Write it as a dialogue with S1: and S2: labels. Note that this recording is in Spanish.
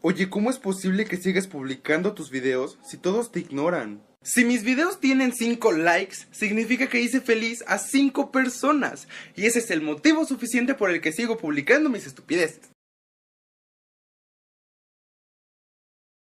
S1: Oye, ¿cómo es posible que sigas publicando tus videos si todos te ignoran? Si mis videos tienen 5 likes, significa que hice feliz a 5 personas. Y ese es el motivo suficiente por el que sigo publicando mis estupideces.